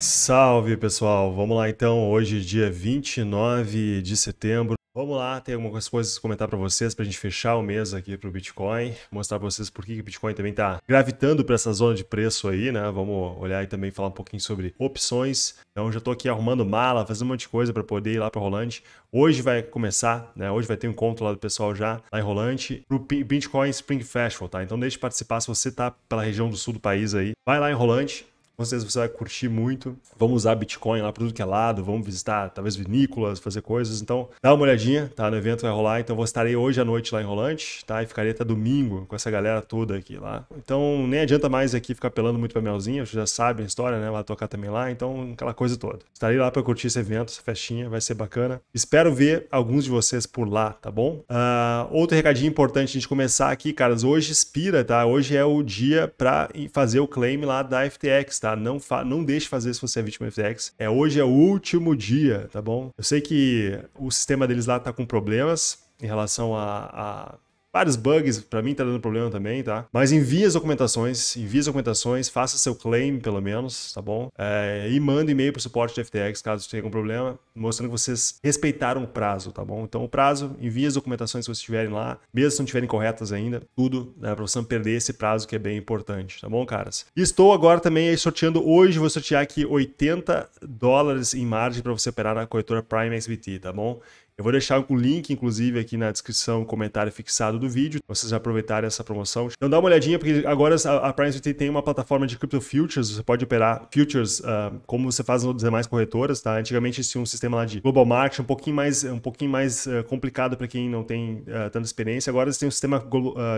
Salve pessoal, vamos lá então, hoje dia 29 de setembro. Vamos lá, tem algumas coisas a comentar para vocês para a gente fechar o mês aqui para o Bitcoin, mostrar para vocês por que o Bitcoin também está gravitando para essa zona de preço aí, né? Vamos olhar e também falar um pouquinho sobre opções. Então já estou aqui arrumando mala, fazendo um monte de coisa para poder ir lá para Rolante. Hoje vai começar, né? Hoje vai ter um encontro lá do pessoal já lá em Rolante pro Bitcoin Spring Festival, tá? Então deixe de participar se você tá pela região do sul do país aí. Vai lá em Rolante, com certeza você vai curtir muito. Vamos usar Bitcoin lá para tudo que é lado, vamos visitar talvez vinícolas, fazer coisas. Então, dá uma olhadinha, tá? No evento vai rolar. Então, eu estarei hoje à noite lá em Rolante, tá? E ficarei até domingo com essa galera toda aqui lá. Então, nem adianta mais aqui ficar apelando muito para Melzinha, já sabem a história, né? Lá tocar também lá, então aquela coisa toda. Estarei lá para curtir esse evento, essa festinha, vai ser bacana. Espero ver alguns de vocês por lá, tá bom? Uh, outro recadinho importante a gente começar aqui, caras. Hoje expira, tá? Hoje é o dia para fazer o claim lá da FTX, tá? tá? Não, fa não deixe fazer se você é vítima do FTX. É, hoje é o último dia, tá bom? Eu sei que o sistema deles lá tá com problemas em relação a, a vários bugs, para mim tá dando problema também, tá? Mas envie as documentações, envie as documentações, faça seu claim pelo menos, tá bom? É, e manda e-mail pro suporte de FTX caso tenha algum problema, mostrando que vocês respeitaram o prazo, tá bom? Então o prazo, envie as documentações que vocês tiverem lá, mesmo se não estiverem corretas ainda, tudo, né? Pra você não perder esse prazo que é bem importante, tá bom, caras? Estou agora também sorteando, hoje vou sortear aqui 80 dólares em margem para você operar na corretora Prime XBT, tá bom? Eu vou deixar o link, inclusive, aqui na descrição, comentário fixado do vídeo, pra vocês aproveitarem essa promoção. Então dá uma olhadinha, porque agora a Prime VT tem uma plataforma de crypto futures, você pode operar futures uh, como você faz nas demais corretoras, tá? Antigamente tinha um sistema lá de global market, um pouquinho mais, um pouquinho mais uh, complicado para quem não tem uh, tanta experiência. Agora você tem um sistema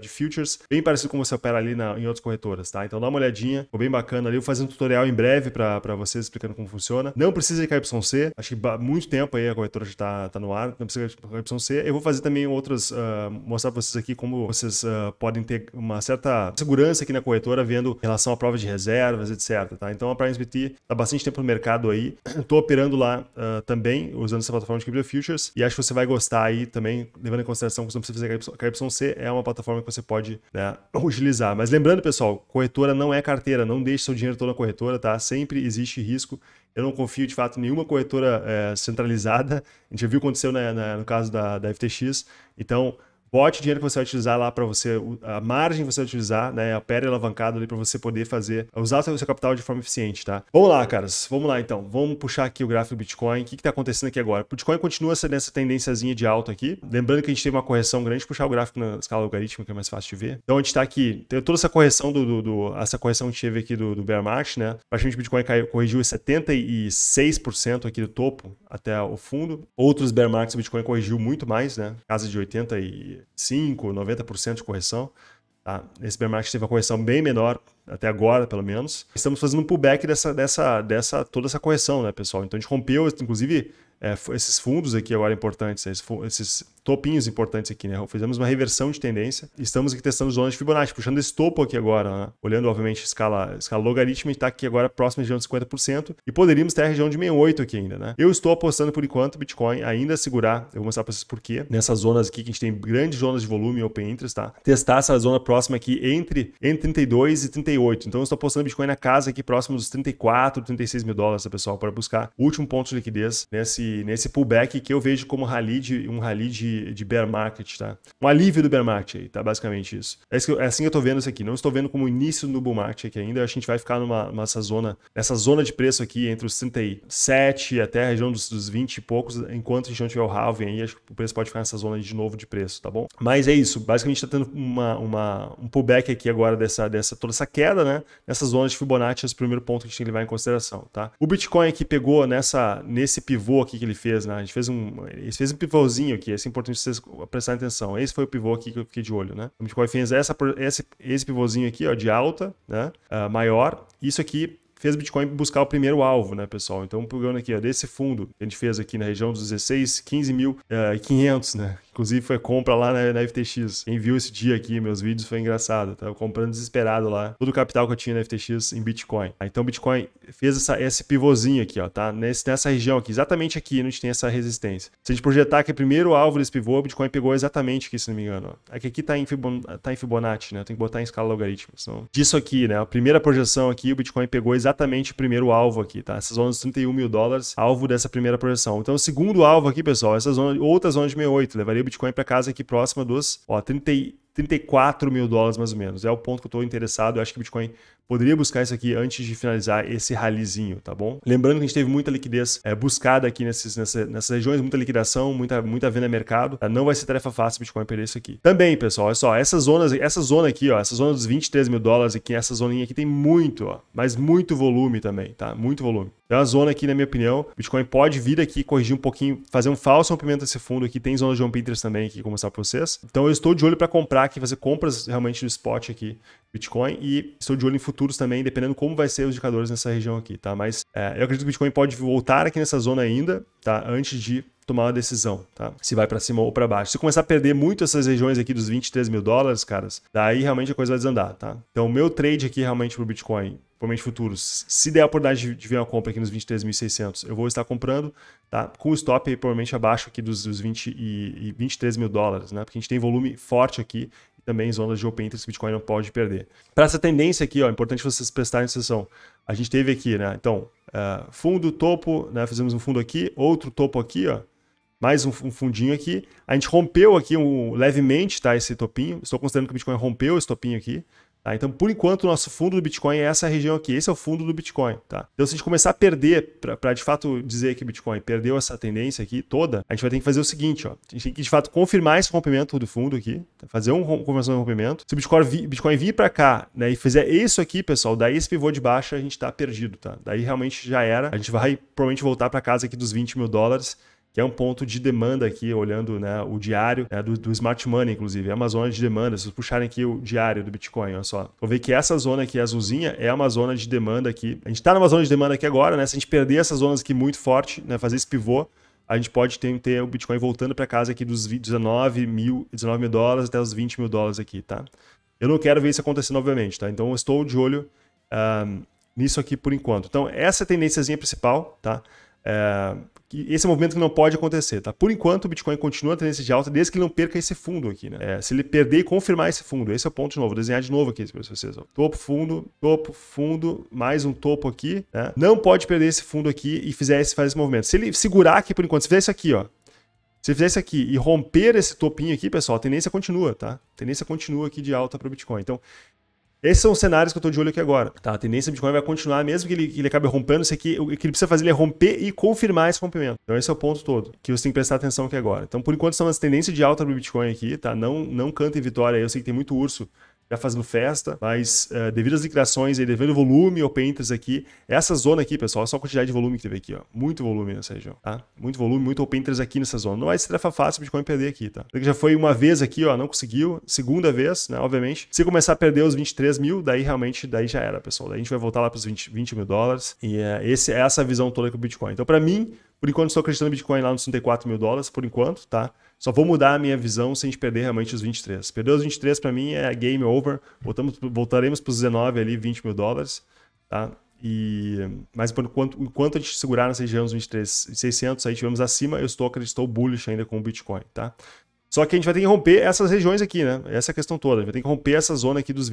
de futures bem parecido com você opera ali na, em outras corretoras, tá? Então dá uma olhadinha, ficou bem bacana ali. Eu vou fazer um tutorial em breve para vocês explicando como funciona. Não precisa de YC, acho que há muito tempo aí a corretora já tá, tá no ar. Não precisa opção C. Eu vou fazer também outras, uh, mostrar para vocês aqui como vocês uh, podem ter uma certa segurança aqui na corretora vendo em relação à prova de reservas, etc. Tá? Então a Prime SBT está bastante tempo no mercado aí. Estou operando lá uh, também, usando essa plataforma de Crypto Futures. E acho que você vai gostar aí também, levando em consideração que você não precisa fazer KYC, é uma plataforma que você pode né, utilizar. Mas lembrando, pessoal, corretora não é carteira, não deixe seu dinheiro todo na corretora, tá? Sempre existe risco. Eu não confio de fato em nenhuma corretora é, centralizada. A gente já viu acontecer na, né, né, no caso da, da FTX. Então, bote o dinheiro que você vai utilizar lá para você, a margem que você vai utilizar, né, a pele alavancada ali para você poder fazer, usar o seu, capital de forma eficiente, tá? Vamos lá, caras, vamos lá então, vamos puxar aqui o gráfico do Bitcoin, o que está acontecendo aqui agora? O Bitcoin continua nessa tendênciazinha de alta aqui, lembrando que a gente teve uma correção grande, puxar o gráfico na escala logarítmica que é mais fácil de ver, então a gente está aqui, tem toda essa correção do, do, do, essa correção que teve aqui do, do bear market, né, praticamente o Bitcoin caiu, corrigiu 76% aqui do topo, até o fundo. Outros bear markets, o Bitcoin corrigiu muito mais, né? Casa de 85%, 90% de correção. Tá? Esse bear market teve uma correção bem menor, até agora, pelo menos. Estamos fazendo um pullback dessa, dessa, dessa, toda essa correção, né, pessoal? Então a gente rompeu, inclusive, é, esses fundos aqui agora importantes, esses, esses topinhos importantes aqui, né? Fizemos uma reversão de tendência. Estamos aqui testando zonas de Fibonacci, puxando esse topo aqui agora, né? olhando, obviamente, a escala, a escala logarítmica, está aqui agora próxima região de 50%. E poderíamos ter a região de 68 aqui ainda, né? Eu estou apostando por enquanto Bitcoin ainda segurar. Eu vou mostrar para vocês por quê. Nessas zonas aqui que a gente tem grandes zonas de volume open interest, tá? Testar essa zona próxima aqui entre, entre 32 e 38. Então eu estou apostando Bitcoin na casa aqui próximo dos 34, 36 mil dólares, tá, pessoal, para buscar o último ponto de liquidez nesse, nesse pullback que eu vejo como rally de, um rally de de, bear market, tá? Um alívio do bear market aí, tá? Basicamente isso. É, isso que eu, é assim que eu estou vendo isso aqui. Não estou vendo como início do bull market aqui ainda. A gente vai ficar numa, nessa zona, nessa zona de preço aqui entre os 37 até a região dos, dos 20 e poucos, enquanto a gente não tiver o halving aí, acho que o preço pode ficar nessa zona de novo de preço, tá bom? Mas é isso. Basicamente está tendo uma, uma, um pullback aqui agora dessa, dessa toda essa queda, né? Nessa zona de Fibonacci, esse é primeiro ponto que a gente tem que levar em consideração, tá? O Bitcoin aqui pegou nessa nesse pivô aqui que ele fez, né? A gente fez um, ele fez um pivôzinho aqui, esse é importante importante vocês prestarem atenção. Esse foi o pivô aqui que eu fiquei de olho, né? O Bitcoin fez essa, esse, esse pivôzinho aqui, ó, de alta, né? Uh, maior. Isso aqui fez o Bitcoin buscar o primeiro alvo, né, pessoal? Então, pegando aqui, ó, desse fundo que a gente fez aqui na região dos 16, 15.500, mil, uh, né? Inclusive, foi compra lá na, na, FTX. Quem viu esse dia aqui, meus vídeos, foi engraçado. Tava comprando desesperado lá. Todo o capital que eu tinha na FTX em Bitcoin. Aí, ah, então, Bitcoin fez essa, esse pivôzinho aqui, ó, tá? Nesse, nessa região aqui, exatamente aqui, onde tem essa resistência. Se a gente projetar que é o primeiro alvo desse pivô, o Bitcoin pegou exatamente aqui, se não me engano. Ó. Aqui, é aqui tá em, tá em Fibonacci, né? Eu tenho que botar em escala logarítmica. Então, Disso aqui, né? A primeira projeção aqui, o Bitcoin pegou exatamente o primeiro alvo aqui, tá? Essa zona dos 31 mil dólares, alvo dessa primeira projeção. Então, o segundo alvo aqui, pessoal, essa zona, outra zona de 68, levaria Bitcoin para casa aqui próxima dos ó, 30, 34 mil dólares mais ou menos. É o ponto que eu estou interessado. Eu acho que o Bitcoin poderia buscar isso aqui antes de finalizar esse ralizinho, tá bom? Lembrando que a gente teve muita liquidez é, buscada aqui nesses, nessa, nessas regiões, muita liquidação, muita, muita venda no mercado. Tá? Não vai ser tarefa fácil o Bitcoin perder isso aqui. Também, pessoal, olha só, essas zonas, essa zona aqui, ó, essa zona dos 23 mil dólares aqui, essa zoninha aqui tem muito, ó, mas muito volume também, tá? Muito volume. Então, é a zona aqui, na minha opinião, Bitcoin pode vir aqui, corrigir um pouquinho, fazer um falso rompimento desse fundo aqui. Tem zona de rompintas também aqui, como eu para vocês. Então, eu estou de olho para comprar aqui, fazer compras realmente do spot aqui Bitcoin e estou de olho em futuros também, dependendo como vai ser os indicadores nessa região aqui, tá? Mas é, eu acredito que o Bitcoin pode voltar aqui nessa zona ainda, tá? Antes de tomar uma decisão, tá? Se vai para cima ou para baixo. Se começar a perder muito essas regiões aqui dos 23 mil dólares, caras, daí realmente a coisa vai desandar, tá? Então, o meu trade aqui realmente pro Bitcoin, provavelmente futuros, se der a oportunidade de ver uma compra aqui nos 23.600, eu vou estar comprando, tá? Com o stop aí, provavelmente abaixo aqui dos, dos 20 e, e 23 mil dólares, né? Porque a gente tem volume forte aqui também zonas de open interest que o Bitcoin não pode perder. Para essa tendência aqui, ó, é importante vocês prestarem atenção. A gente teve aqui, né? Então, uh, fundo, topo, né? Fizemos um fundo aqui, outro topo aqui, ó. Mais um, um fundinho aqui. A gente rompeu aqui um, levemente, tá? Esse topinho. Estou considerando que o Bitcoin rompeu esse topinho aqui. Tá? Então, por enquanto, o nosso fundo do Bitcoin é essa região aqui. Esse é o fundo do Bitcoin. Tá? Então, se a gente começar a perder, para de fato dizer que o Bitcoin perdeu essa tendência aqui toda, a gente vai ter que fazer o seguinte: ó. a gente tem que de fato confirmar esse rompimento do fundo aqui, tá? fazer uma confirmação de rompimento. Se o Bitcoin, vi, Bitcoin vir para cá né, e fizer isso aqui, pessoal, daí esse pivô de baixa a gente está perdido. Tá? Daí realmente já era. A gente vai provavelmente voltar para casa aqui dos 20 mil dólares que é um ponto de demanda aqui, olhando né, o diário né, do, do, smart money, inclusive, é uma zona de demanda. Se vocês puxarem aqui o diário do Bitcoin, olha só, vou ver que essa zona aqui azulzinha é uma zona de demanda aqui. A gente está numa zona de demanda aqui agora, né? Se a gente perder essas zonas aqui muito forte, né, fazer esse pivô, a gente pode ter, ter o Bitcoin voltando para casa aqui dos 19 mil, 19 mil dólares até os 20 mil dólares aqui, tá? Eu não quero ver isso acontecendo, obviamente, tá? Então, eu estou de olho um, ah, nisso aqui por enquanto. Então, essa é a tendênciazinha principal, tá? É, esse é movimento que não pode acontecer, tá? Por enquanto, o Bitcoin continua a tendência de alta desde que ele não perca esse fundo aqui, né? É, se ele perder e confirmar esse fundo, esse é o ponto de novo. Vou desenhar de novo aqui para vocês. Ó. Topo, fundo, topo, fundo, mais um topo aqui, né? Não pode perder esse fundo aqui e fizer esse, fazer esse movimento. Se ele segurar aqui por enquanto, se fizer isso aqui, ó. Se fizer isso aqui e romper esse topinho aqui, pessoal, a tendência continua, tá? A tendência continua aqui de alta para o Bitcoin. Então, esses são os cenários que eu estou de olho aqui agora. Tá, a tendência do Bitcoin vai continuar, mesmo que ele, que ele acabe rompendo isso aqui. O que ele precisa fazer é romper e confirmar esse rompimento. Então esse é o ponto todo, que você tem que prestar atenção aqui agora. Então por enquanto são as tendências de alta do Bitcoin aqui, tá? Não, não em vitória Eu sei que tem muito urso já fazendo festa, mas uh, devido às liquidações e devido ao volume open interest aqui, essa zona aqui, pessoal, é só a quantidade de volume que teve aqui, ó. Muito volume nessa região, tá? Muito volume, muito open interest aqui nessa zona. Não é essa tarefa fácil o Bitcoin perder aqui, tá? Então, já foi uma vez aqui, ó, não conseguiu. Segunda vez, né, obviamente. Se começar a perder os 23 mil, daí realmente, daí já era, pessoal. Daí a gente vai voltar lá para os 20, 20 mil dólares. E eh, esse, essa é essa visão toda com o Bitcoin. Então, para mim, por enquanto, estou acreditando no Bitcoin lá nos 34 mil dólares, por enquanto, tá? Só vou mudar a minha visão se a gente perder realmente os 23. Perder os 23 para mim é game over. Voltamos, voltaremos para os 19 ali, 20 mil dólares, tá? E, mas enquanto, enquanto a gente segurar nessa região dos 23,600, aí tivemos acima, eu estou, acreditou, bullish ainda com o Bitcoin, tá? Só que a gente vai ter que romper essas regiões aqui, né? Essa é a questão toda. A gente vai ter que romper essa zona aqui dos uh,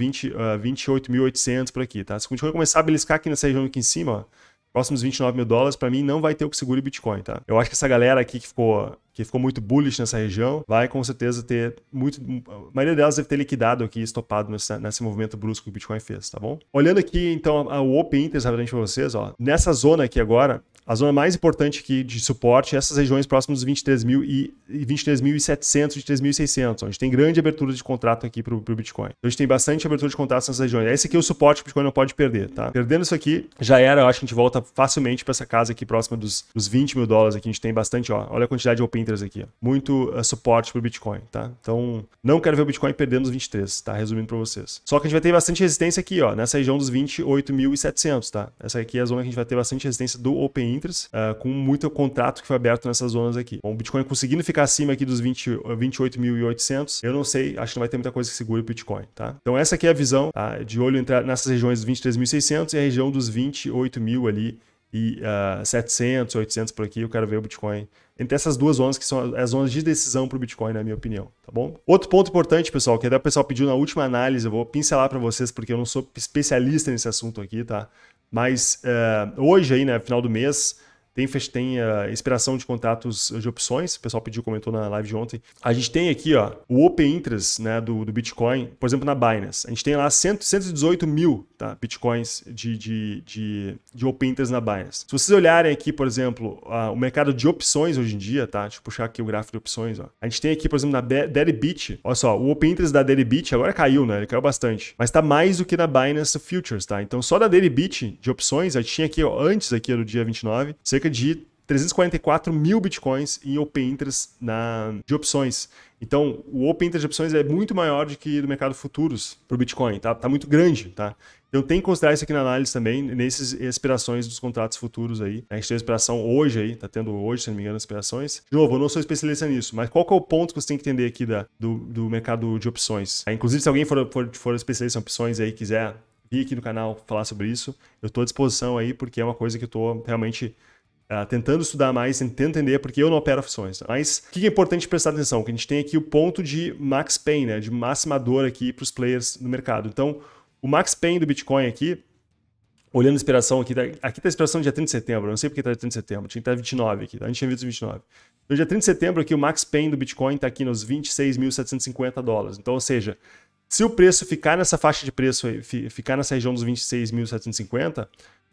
ah, 28.800 por aqui, tá? Se a gente começar a beliscar aqui nessa região aqui em cima, ó, próximos 29 mil dólares, para mim, não vai ter o que segure o Bitcoin, tá? Eu acho que essa galera aqui que ficou, que ficou muito bullish nessa região vai com certeza ter muito. A maioria delas deve ter liquidado aqui, estopado nesse movimento brusco que o Bitcoin fez, tá bom? Olhando aqui, então, o Open Interest rapidamente para vocês, ó. Nessa zona aqui agora, a zona mais importante aqui de suporte é essas regiões próximas dos 23 e 23.700, 23.600. A gente tem grande abertura de contrato aqui para o Bitcoin. Então, a gente tem bastante abertura de contrato nessas regiões. É esse aqui é o suporte que o Bitcoin não pode perder, tá? Perdendo isso aqui, já era. Eu acho que a gente volta facilmente para essa casa aqui próxima dos, dos 20 mil dólares. Aqui a gente tem bastante, ó. Olha a quantidade de open aqui. Ó. Muito uh, suporte para o Bitcoin, tá? Então, não quero ver o Bitcoin perdendo os 23, tá? Resumindo para vocês. Só que a gente vai ter bastante resistência aqui, ó. Nessa região dos 28.700, tá? Essa aqui é a zona que a gente vai ter bastante resistência do open interest, uh, ah, com muito contrato que foi aberto nessas zonas aqui. Bom, o Bitcoin conseguindo ficar acima aqui dos 28.800, ah, eu não sei, acho que não vai ter muita coisa que segure o Bitcoin, tá? Então essa aqui é a visão, tá? de olho nessas regiões dos 23.600 e a região dos 28.000 ali, e uh, 700, 800 por aqui, eu quero ver o Bitcoin entre essas duas zonas que são as zonas de decisão para o Bitcoin, na minha opinião, tá bom? Outro ponto importante, pessoal, que até o pessoal pediu na última análise, eu vou pincelar para vocês porque eu não sou especialista nesse assunto aqui, tá? Mas uh, hoje aí, né, final do mês, tem, tem a ah, inspiração de contatos ah, de opções, o pessoal pediu, comentou na live de ontem. A gente tem aqui ó, o Open Interest né, do, do Bitcoin, por exemplo, na Binance. A gente tem lá 100, 118 mil tá, Bitcoins de, de, de, de Open Interest na Binance. Se vocês olharem aqui, por exemplo, a, ah, o mercado de opções hoje em dia, tá? deixa eu puxar aqui o gráfico de opções. Ó. A gente tem aqui, por exemplo, na Deribit, olha só, o Open Interest da Deribit agora caiu, né? ele caiu bastante, mas está mais do que na Binance Futures. tá? Então só da Deribit de opções, a gente tinha aqui ó, antes aqui do dia 29, cerca cerca de 344 mil bitcoins em open interest na, de opções. Então, o open interest de opções é muito maior do que do mercado futuros para o Bitcoin, tá? Tá muito grande, tá? Então, tem que considerar isso aqui na análise também, nessas expirações dos contratos futuros aí. A gente tem expiração hoje aí, tá tendo hoje, se não me engano, expirações. De novo, eu não sou especialista nisso, mas qual que é o ponto que você tem que entender aqui da, do, do mercado de opções? Tá? Inclusive, se alguém for, for, for especialista em opções aí quiser vir aqui no canal falar sobre isso, eu estou à disposição aí, porque é uma coisa que eu estou realmente Uh, tentando estudar mais, tentando entender porque eu não opero opções. Mas o que é importante prestar atenção? Que a gente tem aqui o ponto de max pain, né? de máxima dor aqui para os players no mercado. Então, o max pain do Bitcoin aqui, olhando a inspiração aqui, tá, aqui está a inspiração dia 30 de setembro, não sei porque está dia 30 de setembro, tinha que estar tá 29 aqui, tá? a gente tinha visto 29. No então, dia 30 de setembro aqui, o max pain do Bitcoin está aqui nos 26.750 dólares. Então, ou seja, se o preço ficar nessa faixa de preço, ficar nessa região dos 26.750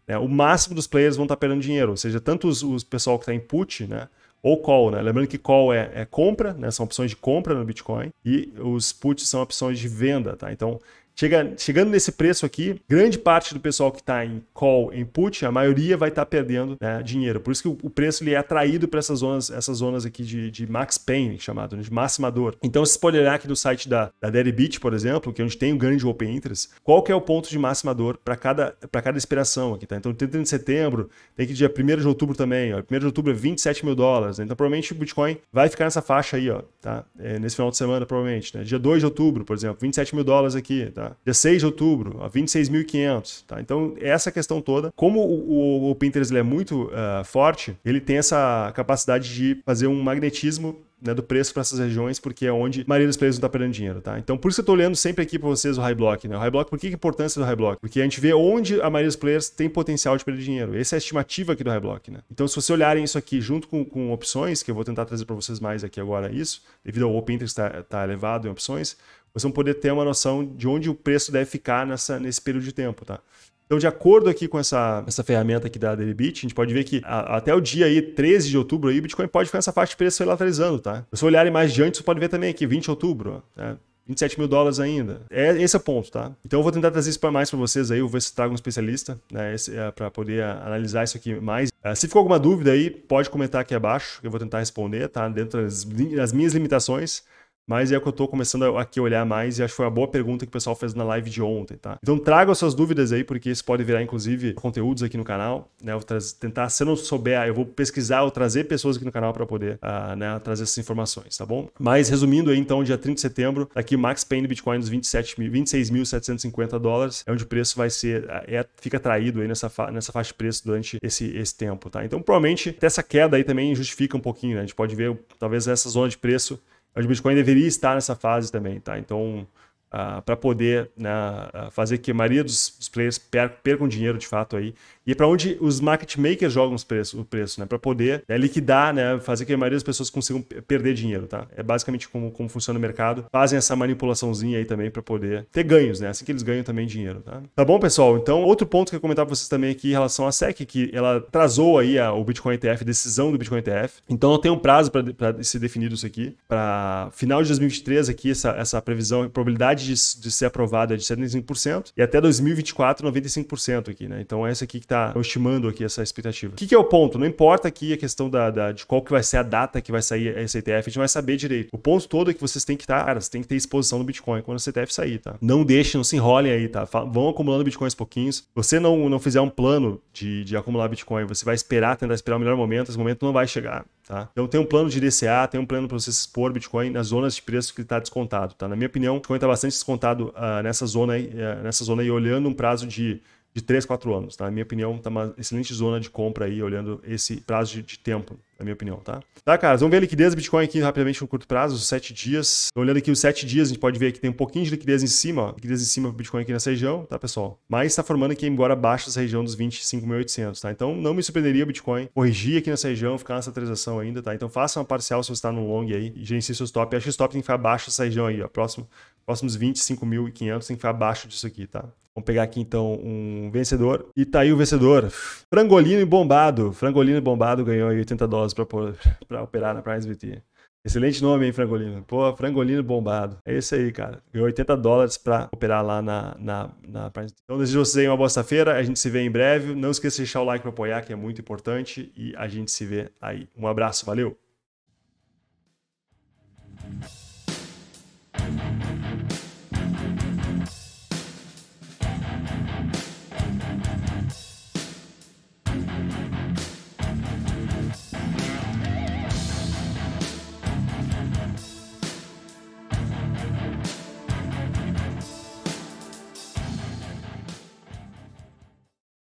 né? O máximo dos players vão estar tá perdendo dinheiro, ou seja, tanto os, os pessoal que está em put, né? ou call, né? Lembrando que call é, é compra, né? São opções de compra no Bitcoin e os puts são opções de venda, tá? Então, Chega, chegando nesse preço aqui, grande parte do pessoal que está em call, em put, a maioria vai estar tá perdendo né, dinheiro. Por isso que o, o preço ele é atraído para essas zonas, essas zonas aqui de, de max pain, chamado, né, de máxima dor. Então, se você olhar aqui no site da, da Deribit, por exemplo, que é onde tem o um grande open interest, qual que é o ponto de máxima dor para cada, para cada expiração aqui, tá? Então, 30 de setembro, tem que dia 1 de outubro também, ó. 1 de outubro é 27 mil dólares, né? Então, provavelmente o Bitcoin vai ficar nessa faixa aí, ó, tá? É, nesse final de semana, provavelmente, né? Dia 2 de outubro, por exemplo, 27 mil dólares aqui, tá? dia 16 de outubro, 26.500. Tá? Então, essa questão toda, como o, o, o Pinterest é muito uh, forte, ele tem essa capacidade de fazer um magnetismo né, do preço para essas regiões, porque é onde a maioria dos players não está perdendo dinheiro, tá? Então, por isso que eu estou olhando sempre aqui para vocês o high block, né? O high block, por que a importância do high block? Porque a gente vê onde a maioria dos players tem potencial de perder dinheiro. Essa é a estimativa aqui do high block, né? Então, se vocês olharem isso aqui junto com, com opções, que eu vou tentar trazer para vocês mais aqui agora isso, devido ao open interest estar tá, tá elevado em opções, vocês vão poder ter uma noção de onde o preço deve ficar nessa, nesse período de tempo, tá? Então, de acordo aqui com essa, essa ferramenta aqui da DailyBeat a gente pode ver que a, até o dia aí, 13 de outubro, aí, o Bitcoin pode ficar nessa faixa de preço lateralizando, tá? Se olharem mais diante, você pode ver também aqui, 20 de outubro, né? 27 mil dólares ainda. É, esse é o ponto, tá? Então eu vou tentar trazer isso para mais para vocês aí, eu vou ver se trago um especialista, né, é para poder analisar isso aqui mais. É, se ficou alguma dúvida aí, pode comentar aqui abaixo, eu vou tentar responder, tá? Dentro das, das minhas limitações. Mas é o que eu estou começando aqui a olhar mais e acho que foi uma boa pergunta que o pessoal fez na live de ontem, tá? Então traga suas dúvidas aí, porque isso pode virar, inclusive, conteúdos aqui no canal, né? Eu vou tentar, se eu não souber, eu vou pesquisar ou trazer pessoas aqui no canal para poder uh, né, trazer essas informações, tá bom? Mas resumindo aí, então, dia 30 de setembro, tá aqui Max Payne Bitcoin dos 26.750 dólares, é onde o preço vai ser, ah, é, fica traído aí nessa, fa nessa faixa de preço durante esse, esse tempo, tá? Então provavelmente até essa queda aí também justifica um pouquinho, né? A gente pode ver talvez essa zona de preço mas o Bitcoin deveria estar nessa fase também, tá? Então, Uh, ah, para poder né, ah, fazer que a maioria dos, dos players per percam dinheiro de fato aí. E é para onde os market makers jogam os preços, o preço, né? Para poder né, liquidar, né? Fazer que a maioria das pessoas consigam perder dinheiro, tá? É basicamente como, como funciona o mercado. Fazem essa manipulaçãozinha aí também para poder ter ganhos, né? Assim que eles ganham também dinheiro, tá? Tá bom, pessoal? Então, outro ponto que eu comentar para vocês também aqui em relação à SEC, que ela atrasou aí a, o Bitcoin ETF, decisão do Bitcoin ETF. Então, não tem um prazo para ser definido isso aqui. Para final de 2023 aqui, essa, essa previsão, probabilidade de, de ser aprovada é de 75% e até 2024, 95% aqui, né? Então é essa aqui que está estimando aqui essa expectativa. O que, que, é o ponto? Não importa aqui a questão da, da, de qual que vai ser a data que vai sair esse ETF, a gente vai saber direito. O ponto todo é que vocês têm que estar, tá, cara, cara, tem que ter exposição no Bitcoin quando esse ETF sair, tá? Não deixe, não se enrolem aí, tá? Vão acumulando Bitcoins pouquinhos. Você não, não fizer um plano de, de acumular Bitcoin, você vai esperar, tentar esperar o melhor momento, esse momento não vai chegar. Tá? Então tem um plano de DCA, tem um plano para você expor Bitcoin nas zonas de preço que ele está descontado. Tá? Na minha opinião, o Bitcoin está bastante descontado uh, nessa zona aí, uh, nessa zona aí, olhando um prazo de de 3, 4 anos, tá? Na minha opinião, tá uma excelente zona de compra aí, olhando esse prazo de, de tempo, na minha opinião, tá? Tá, caras, vamos ver a liquidez do Bitcoin aqui rapidamente no curto prazo, os 7 dias. Então, olhando aqui os 7 dias, a gente pode ver que tem um pouquinho de liquidez em cima, ó, liquidez em cima do Bitcoin aqui nessa região, tá, pessoal? Mas está formando aqui embora abaixo dessa região dos 25.800, tá? Então, não me surpreenderia o Bitcoin corrigir aqui nessa região, ficar nessa transação ainda, tá? Então, faça uma parcial se você está no long aí gerencie seu stop. acho que o stop tem que ficar abaixo dessa região aí, ó, próximo, próximos 25.500 tem que ficar abaixo disso aqui, tá? Vamos pegar aqui então um vencedor. E tá aí o vencedor. Frangolino e Bombado. Frangolino e Bombado ganhou aí 80 dólares para operar na PrimeSBT. Excelente nome, hein, Frangolino? Pô, Frangolino Bombado. É isso aí, cara. Ganhou 80 dólares para operar lá na, na, na Então, desejo vocês aí uma boa feira A gente se vê em breve. Não esqueça de deixar o like para apoiar, que é muito importante. E a gente se vê aí. Um abraço, valeu!